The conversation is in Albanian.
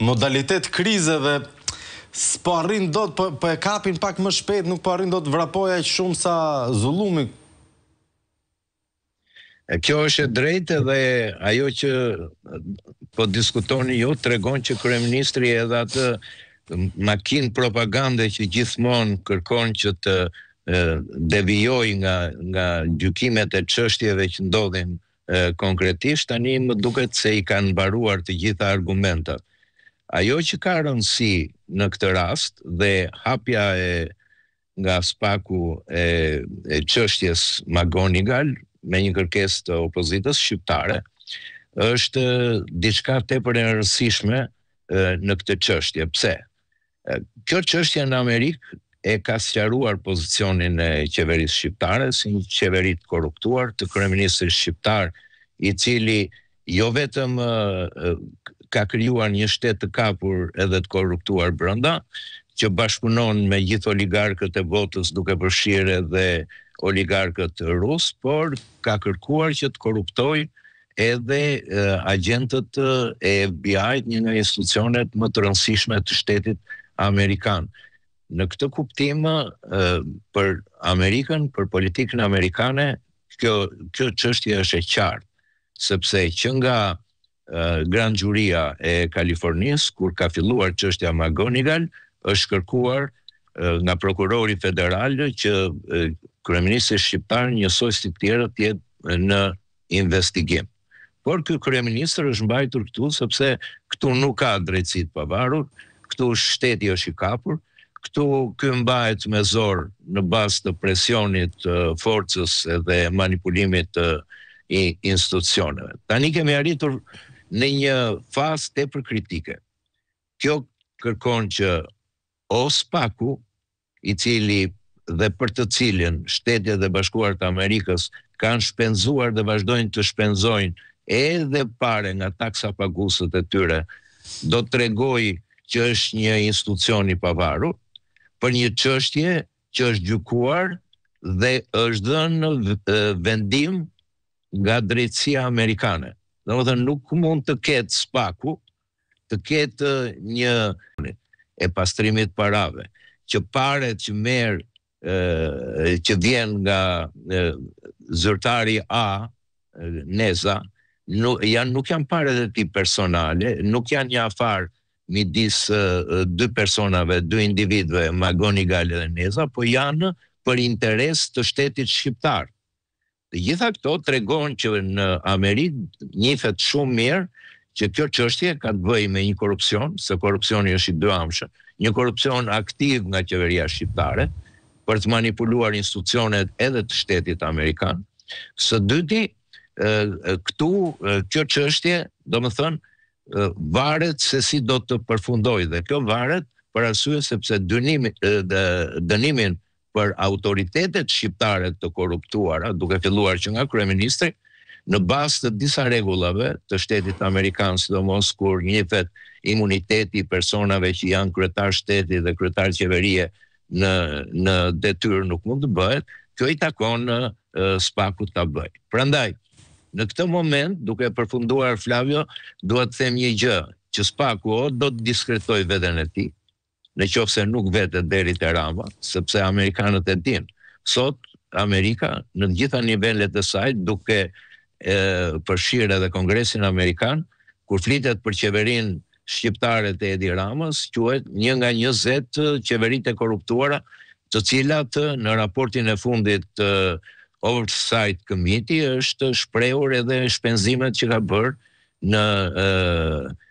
modalitet krize dhe s'po arrin do të, po, po e kapin pak më shpet, nuk po arrin do të vrapoja e shumë sa zulumi. Kjo është drejtë dhe ajo që po diskutoni ju të regon që kërëministri edhe atë makin propagande që gjithmonë kërkon që të devijoj nga, nga gjukimet e qështjeve që ndodhin konkretisht, tani më duket se i kanë baruar të gjitha argumentat. Ajo që ka rëndësi në këtë rast dhe hapja e nga spaku e, e qështjes Magonigal me një kërkes të opozitës shqiptare, është diçka tepër e rëndësishme në këtë qështje. Pse? Kjo qështje në Amerikë e ka sqaruar pozicionin e qeverisë shqiptare, si një qeverit korruptuar të kërëministrë shqiptar i cili nështë jo vetëm ka krijuar një shtet të kapur edhe të korruptuar brenda, që bashkëpunon me gjithë oligarkët e botës duke përfshirë edhe oligarkët rus, por ka kërkuar që të korruptoj edhe agentët e FBI-t, një nga institucionet më të rëndësishme të shtetit amerikan. Në këtë kuptim për Amerikën, për politikën amerikane, kjo kjo çështje është e qartë sepse që nga uh, Grand Juria e Kalifornis, kur ka filluar qështja McGonigal, është kërkuar uh, nga prokurori federal që uh, kërëministë shqiptarë njësoj si tjera tjetë në investigim. Por kë kërëministër është mbajtur këtu, sepse këtu nuk ka drejtësit pavarur, këtu shteti është i kapur, këtu kë mbajt me zorë në bas të presionit uh, forcës edhe manipulimit të uh, i institucioneve. Tani kemi arritur në një fazë të përkritike. Kjo kërkon që os paku i cili dhe për të cilin shtetje dhe bashkuar të Amerikës kanë shpenzuar dhe vazhdojnë të shpenzojnë edhe pare nga taksa pagusët e tyre, do të regoj që është një institucion i pavaru, për një qështje që është gjukuar dhe është dhe në vendim nga drejtësia amerikane. Dhe më nuk mund të ketë spaku, të ketë uh, një e pastrimit parave, që pare që merë, uh, që vjen nga uh, zërtari A, Neza, janë nuk janë pare dhe ti personale, nuk janë një afar mi disë dë personave, dë individve, Magoni Gale dhe Neza, po janë për interes të shtetit shqiptarë. Të gjitha këto tregon që në Amerikë njihet shumë mirë që kjo çështje ka të bëjë me një korrupsion, se korrupsioni është i amshë, një korrupsion aktiv nga qeveria shqiptare për të manipuluar institucionet edhe të shtetit amerikan. Së dyti, këtu kjo çështje, thënë varet se si do të përfundojë dhe kjo varet për asuje sepse dënimi dënimin për autoritetet shqiptare të korruptuara, duke filluar që nga kryeministri, në bazë të disa rregullave të shtetit amerikan, sidomos kur njihet imuniteti i personave që janë kryetar shteti dhe kryetar qeverie në në detyrë nuk mund të bëhet, kjo i takon në spaku ta bëj. Prandaj Në këtë moment, duke përfunduar Flavio, duhet të them një gjë, që spaku o do të diskretoj veten e tij, në qofë se nuk vetët deri të rama, sepse Amerikanët e din. Sot, Amerika, në gjitha nivellet e sajt, duke e, përshirë edhe Kongresin Amerikan, kur flitet për qeverin shqiptare të Edi Ramës, quhet një nga 20 qeverit e korruptuara, të cilat në raportin e fundit të Oversight Committee është shprehur edhe shpenzimet që ka bërë në